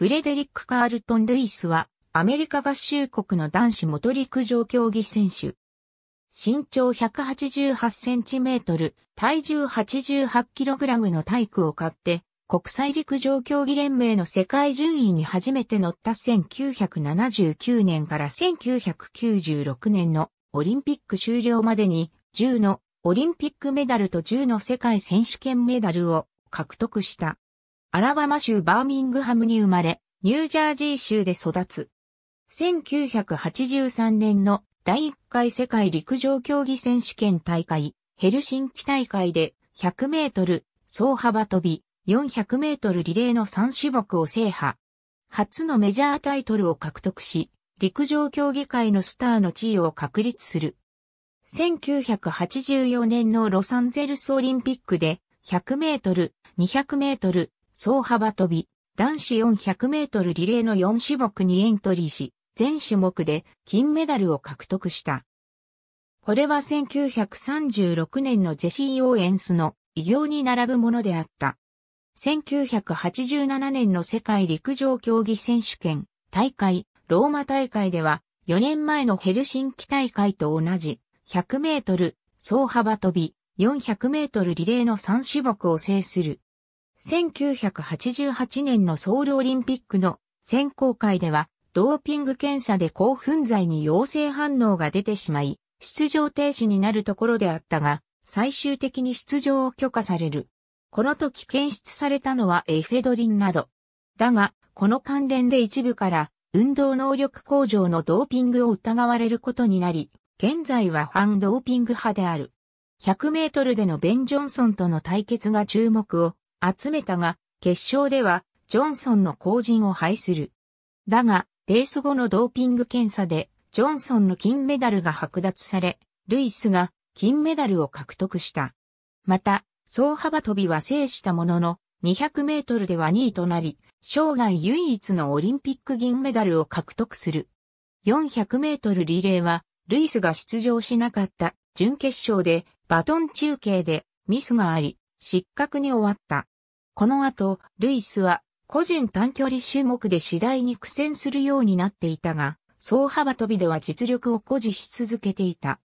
フレデリック・カールトン・ルイスは、アメリカ合衆国の男子元陸上競技選手。身長188センチメートル、体重88キログラムの体育を買って、国際陸上競技連盟の世界順位に初めて乗った1979年から1996年のオリンピック終了までに10のオリンピックメダルと10の世界選手権メダルを獲得した。アラバマ州バーミングハムに生まれ、ニュージャージー州で育つ。1983年の第1回世界陸上競技選手権大会、ヘルシンキ大会で100メートル、総幅跳び、400メートルリレーの3種目を制覇。初のメジャータイトルを獲得し、陸上競技界のスターの地位を確立する。1984年のロサンゼルスオリンピックで100メートル、200メートル、総幅跳び、男子400メートルリレーの4種目にエントリーし、全種目で金メダルを獲得した。これは1936年のジェシー・オーエンスの偉業に並ぶものであった。1987年の世界陸上競技選手権大会ローマ大会では4年前のヘルシンキ大会と同じ100メートル総幅跳び400メートルリレーの3種目を制する1988年のソウルオリンピックの選考会では、ドーピング検査で興奮剤に陽性反応が出てしまい、出場停止になるところであったが、最終的に出場を許可される。この時検出されたのはエフェドリンなど。だが、この関連で一部から運動能力向上のドーピングを疑われることになり、現在は反ドーピング派である。100メートルでのベン・ジョンソンとの対決が注目を集めたが、決勝では、ジョンソンの後陣を排する。だが、レース後のドーピング検査で、ジョンソンの金メダルが剥奪され、ルイスが金メダルを獲得した。また、総幅跳びは制したものの、200メートルでは2位となり、生涯唯一のオリンピック銀メダルを獲得する。400メートルリレーは、ルイスが出場しなかった準決勝でバトン中継でミスがあり、失格に終わった。この後、ルイスは個人短距離種目で次第に苦戦するようになっていたが、総幅跳びでは実力を誇示し続けていた。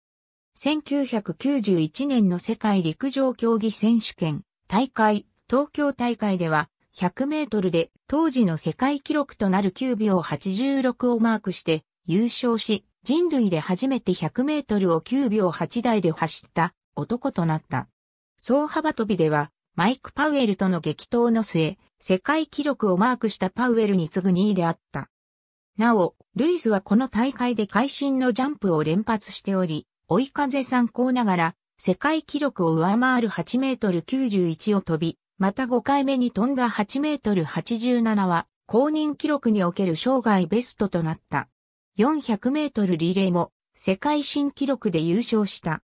1991年の世界陸上競技選手権大会東京大会では100メートルで当時の世界記録となる9秒86をマークして優勝し人類で初めて100メートルを9秒8台で走った男となった。総幅跳びではマイク・パウエルとの激闘の末、世界記録をマークしたパウエルに次ぐ2位であった。なお、ルイスはこの大会で会心のジャンプを連発しており、追い風参考ながら、世界記録を上回る8メートル91を飛び、また5回目に飛んだ8メートル87は、公認記録における生涯ベストとなった。400メートルリレーも、世界新記録で優勝した。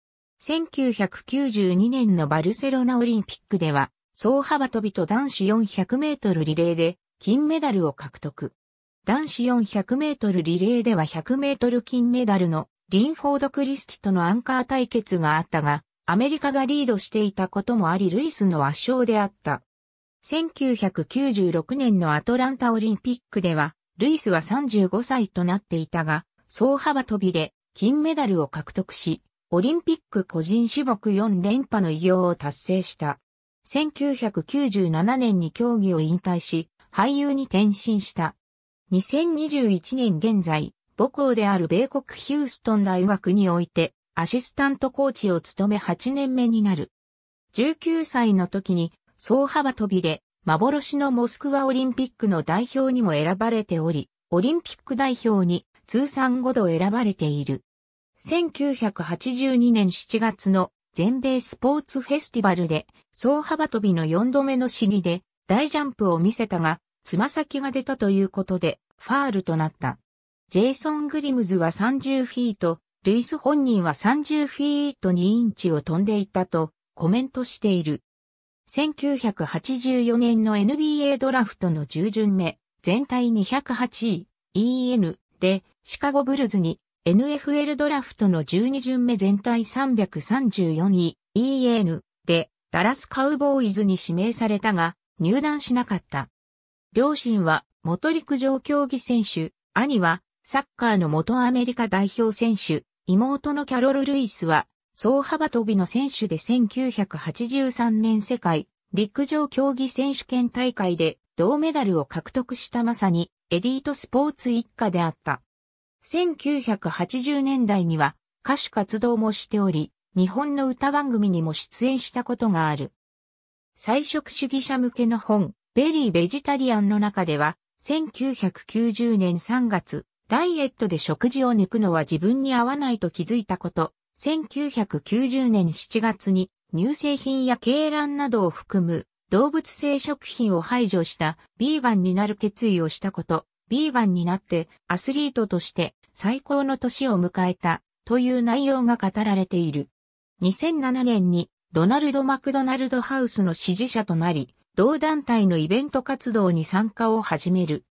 1992年のバルセロナオリンピックでは、総幅跳びと男子400メートルリレーで金メダルを獲得。男子400メートルリレーでは100メートル金メダルのリンフォード・クリスティとのアンカー対決があったが、アメリカがリードしていたこともありルイスの圧勝であった。1996年のアトランタオリンピックでは、ルイスは35歳となっていたが、総幅跳びで金メダルを獲得し、オリンピック個人種目4連覇の偉業を達成した。1997年に競技を引退し、俳優に転身した。2021年現在、母校である米国ヒューストン大学において、アシスタントコーチを務め8年目になる。19歳の時に、総幅跳びで、幻のモスクワオリンピックの代表にも選ばれており、オリンピック代表に通算5度選ばれている。1982年7月の全米スポーツフェスティバルで、総幅跳びの4度目の試技で大ジャンプを見せたが、つま先が出たということで、ファールとなった。ジェイソン・グリムズは30フィート、ルイス本人は30フィート2インチを飛んでいたとコメントしている。1984年の NBA ドラフトの10巡目、全体208位、EN でシカゴブルズに NFL ドラフトの12巡目全体334位 EN でダラスカウボーイズに指名されたが入団しなかった。両親は元陸上競技選手、兄はサッカーの元アメリカ代表選手、妹のキャロル・ルイスは総幅跳びの選手で1983年世界陸上競技選手権大会で銅メダルを獲得したまさにエリートスポーツ一家であった。1980年代には歌手活動もしており、日本の歌番組にも出演したことがある。菜食主義者向けの本、ベリー・ベジタリアンの中では、1990年3月、ダイエットで食事を抜くのは自分に合わないと気づいたこと、1990年7月に乳製品や鶏卵などを含む動物性食品を排除したビーガンになる決意をしたこと、ビーガンになってアスリートとして最高の年を迎えたという内容が語られている。2007年にドナルド・マクドナルド・ハウスの支持者となり、同団体のイベント活動に参加を始める。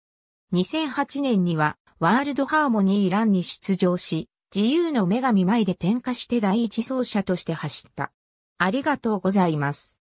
2008年にはワールドハーモニーランに出場し、自由の女神前で点火して第一走者として走った。ありがとうございます。